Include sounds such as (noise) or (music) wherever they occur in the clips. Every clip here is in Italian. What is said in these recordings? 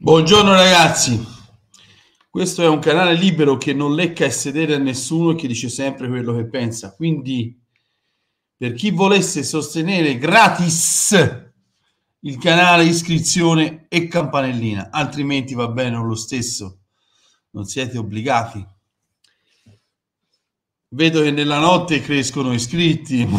Buongiorno ragazzi, questo è un canale libero che non lecca e sedere a nessuno e che dice sempre quello che pensa, quindi per chi volesse sostenere gratis il canale iscrizione e campanellina, altrimenti va bene lo stesso, non siete obbligati. Vedo che nella notte crescono iscritti. (laughs)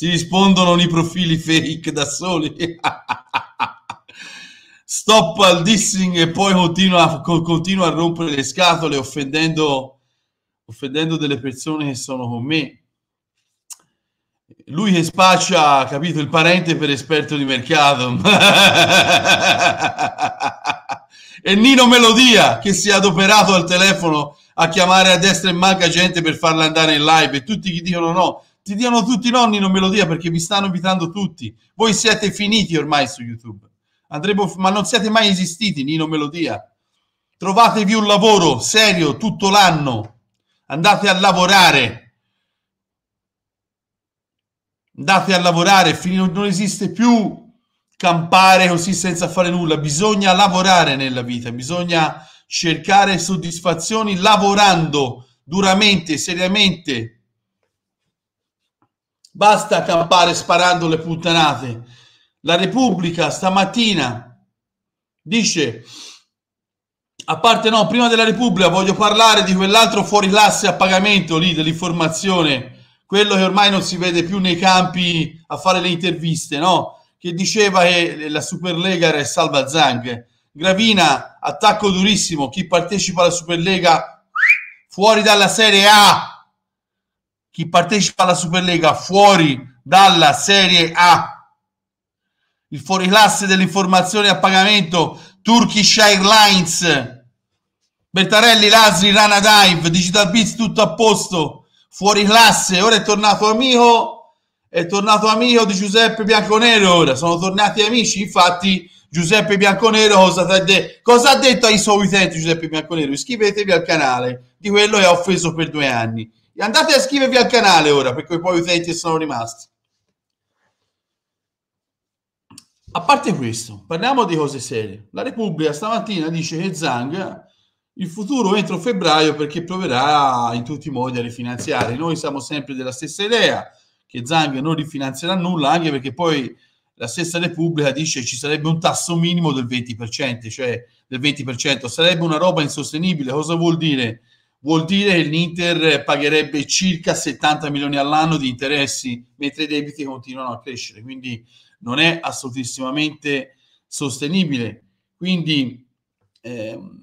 si rispondono i profili fake da soli. (laughs) Stop al dissing e poi continua, continua a rompere le scatole offendendo, offendendo delle persone che sono con me. Lui che spaccia, capito, il parente per esperto di mercato. (laughs) e Nino Melodia che si è adoperato al telefono a chiamare a destra e manca gente per farla andare in live e tutti gli dicono no, ti diano tutti i nonni, non me lo dia perché vi stanno invitando tutti. Voi siete finiti ormai su YouTube. Andremo, ma non siete mai esistiti, Nino Melodia. Trovatevi un lavoro serio tutto l'anno. Andate a lavorare. Andate a lavorare, non esiste più campare così senza fare nulla, bisogna lavorare nella vita, bisogna cercare soddisfazioni lavorando duramente, seriamente, Basta campare sparando le puttanate. La Repubblica stamattina dice, a parte no, prima della Repubblica voglio parlare di quell'altro fuori classe a pagamento lì dell'informazione, quello che ormai non si vede più nei campi a fare le interviste, no? Che diceva che la Superlega era salva Zang. Gravina, attacco durissimo, chi partecipa alla Superlega fuori dalla Serie A chi partecipa alla Superlega fuori dalla Serie A. Il fuoriclasse dell'informazione a pagamento Turkish Airlines. Bertarelli, Lasri, Rana Dive, Digital Beats, tutto a posto, fuori classe. Ora è tornato amico, è tornato amico di Giuseppe Bianconero. Ora sono tornati amici. Infatti, Giuseppe Bianconero cosa, de- cosa ha detto ai suoi utenti? Giuseppe Bianconero, iscrivetevi al canale di quello che ha offeso per due anni. Andate a iscrivervi al canale ora, perché poi i utenti sono rimasti. A parte questo, parliamo di cose serie. La Repubblica stamattina dice che Zang il futuro entro febbraio perché proverà in tutti i modi a rifinanziare. Noi siamo sempre della stessa idea, che Zang non rifinanzierà nulla, anche perché poi la stessa Repubblica dice ci sarebbe un tasso minimo del 20%, cioè del 20%, sarebbe una roba insostenibile. Cosa vuol dire? vuol dire che l'Inter pagherebbe circa 70 milioni all'anno di interessi, mentre i debiti continuano a crescere, quindi non è assolutissimamente sostenibile. Quindi ehm,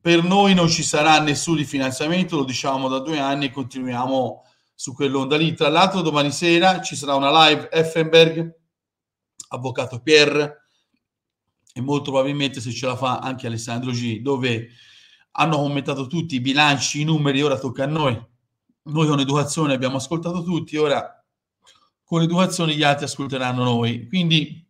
per noi non ci sarà nessun rifinanziamento, lo diciamo da due anni e continuiamo su quell'onda lì. Tra l'altro domani sera ci sarà una live Effenberg, avvocato Pierre e molto probabilmente se ce la fa anche Alessandro G, dove hanno commentato tutti i bilanci, i numeri, ora tocca a noi. Noi con educazione abbiamo ascoltato tutti, ora con educazione gli altri ascolteranno noi. Quindi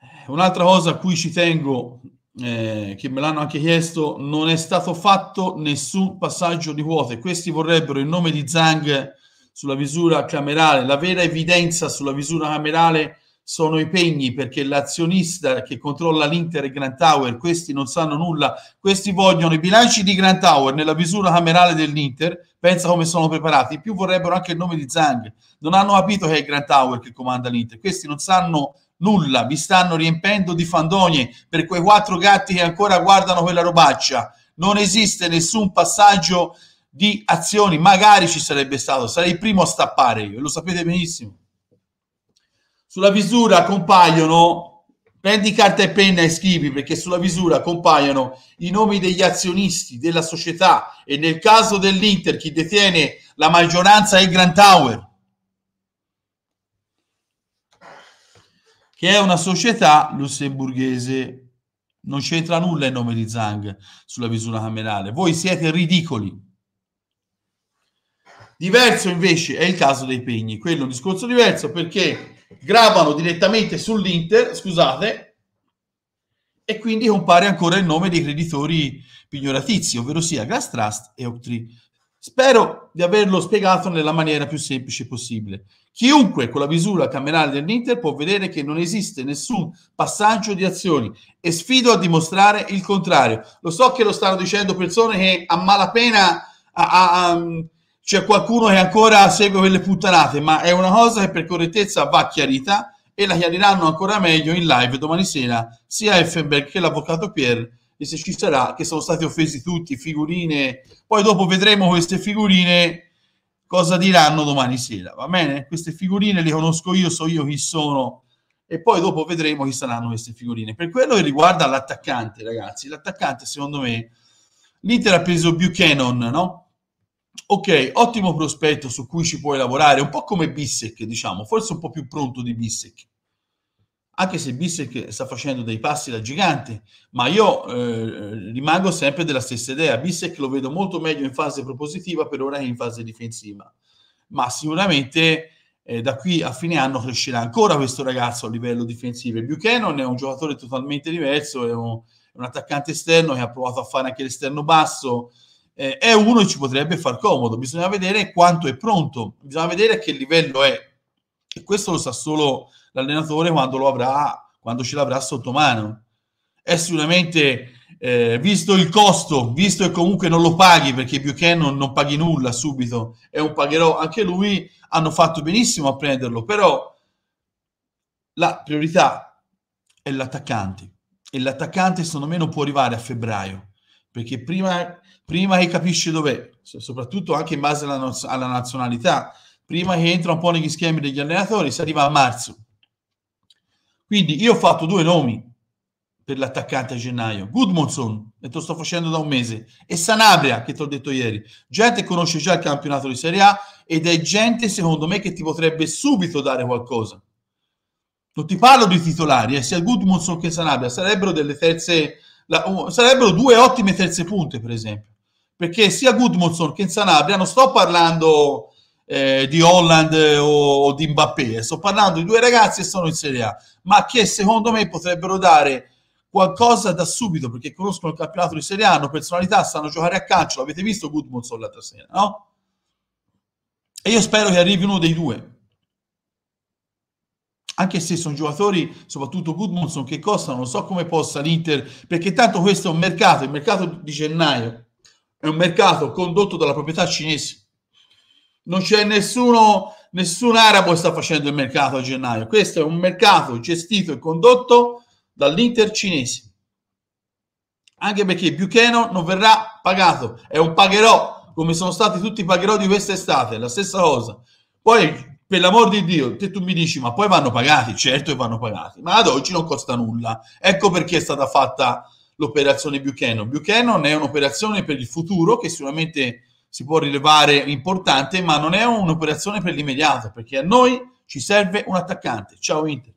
eh, un'altra cosa a cui ci tengo, eh, che me l'hanno anche chiesto, non è stato fatto nessun passaggio di quote. Questi vorrebbero il nome di Zhang sulla misura camerale, la vera evidenza sulla misura camerale sono i pegni perché l'azionista che controlla l'Inter e Grand Tower, questi non sanno nulla, questi vogliono i bilanci di Grand Tower nella misura camerale dell'Inter, pensa come sono preparati, in più vorrebbero anche il nome di Zang, non hanno capito che è Grand Tower che comanda l'Inter, questi non sanno nulla, vi stanno riempendo di fandonie per quei quattro gatti che ancora guardano quella robaccia, non esiste nessun passaggio di azioni, magari ci sarebbe stato, sarei il primo a stappare io, lo sapete benissimo sulla misura compaiono, prendi carta e penna e scrivi perché sulla misura compaiono i nomi degli azionisti della società e nel caso dell'Inter chi detiene la maggioranza è Grand Tower, che è una società lussemburghese. Non c'entra nulla il nome di Zang sulla misura camerale. Voi siete ridicoli. Diverso invece è il caso dei pegni, quello è un discorso diverso perché gravano direttamente sull'Inter, scusate, e quindi compare ancora il nome dei creditori pignoratizi, ovvero sia Gas Trust e Octree. Spero di averlo spiegato nella maniera più semplice possibile. Chiunque con la misura camerale dell'Inter può vedere che non esiste nessun passaggio di azioni e sfido a dimostrare il contrario. Lo so che lo stanno dicendo persone che a malapena... A, a, a c'è cioè, qualcuno che ancora segue quelle puttanate, ma è una cosa che per correttezza va chiarita e la chiariranno ancora meglio in live domani sera sia Effenberg che l'avvocato Pierre e se ci sarà che sono stati offesi tutti, figurine, poi dopo vedremo queste figurine cosa diranno domani sera, va bene? Queste figurine le conosco io, so io chi sono e poi dopo vedremo chi saranno queste figurine. Per quello che riguarda l'attaccante, ragazzi, l'attaccante secondo me l'Inter ha preso Buchanan, no? ok, ottimo prospetto su cui ci puoi lavorare, un po' come Bissek, diciamo, forse un po' più pronto di Bissek. Anche se Bissek sta facendo dei passi da gigante, ma io eh, rimango sempre della stessa idea. Bissek lo vedo molto meglio in fase propositiva, per ora che in fase difensiva. Ma sicuramente eh, da qui a fine anno crescerà ancora questo ragazzo a livello difensivo. Buchanan è un giocatore totalmente diverso, è un, è un attaccante esterno che ha provato a fare anche l'esterno basso, eh, è uno che ci potrebbe far comodo, bisogna vedere quanto è pronto, bisogna vedere a che livello è. E questo lo sa solo l'allenatore quando lo avrà, quando ce l'avrà sotto mano. È sicuramente, eh, visto il costo, visto che comunque non lo paghi, perché Buchanan non paghi nulla subito, è un pagherò anche lui, hanno fatto benissimo a prenderlo, però la priorità è l'attaccante. E l'attaccante secondo me non può arrivare a febbraio perché prima, prima che capisce dov'è, soprattutto anche in base alla, no- alla nazionalità, prima che entra un po' negli schemi degli allenatori, si arriva a marzo. Quindi io ho fatto due nomi per l'attaccante a gennaio, Goodmanson, e te lo sto facendo da un mese, e Sanabria, che ti ho detto ieri. Gente che conosce già il campionato di Serie A ed è gente, secondo me, che ti potrebbe subito dare qualcosa. Non ti parlo di titolari, eh, sia Goodmanson che Sanabria, sarebbero delle terze la, oh, sarebbero due ottime terze punte, per esempio, perché sia Gudmundsson che Sanabria, non sto parlando eh, di Holland eh, o, o di Mbappé, eh, sto parlando di due ragazzi che sono in Serie A, ma che secondo me potrebbero dare qualcosa da subito, perché conoscono il campionato di Serie A, hanno personalità, sanno giocare a calcio, l'avete visto Gudmundsson l'altra sera, no? E io spero che arrivi uno dei due anche se sono giocatori, soprattutto Goodmanson, che costano, non so come possa l'Inter, perché tanto questo è un mercato, il mercato di gennaio è un mercato condotto dalla proprietà cinese. Non c'è nessuno, nessun arabo che sta facendo il mercato a gennaio. Questo è un mercato gestito e condotto dall'Inter cinese. Anche perché Buchanan non verrà pagato, è un pagherò, come sono stati tutti i pagherò di quest'estate, la stessa cosa. Poi per l'amor di Dio, te tu mi dici, ma poi vanno pagati, certo che vanno pagati, ma ad oggi non costa nulla. Ecco perché è stata fatta l'operazione Buchanan. Buchanan è un'operazione per il futuro che sicuramente si può rilevare importante, ma non è un'operazione per l'immediato, perché a noi ci serve un attaccante. Ciao Inter.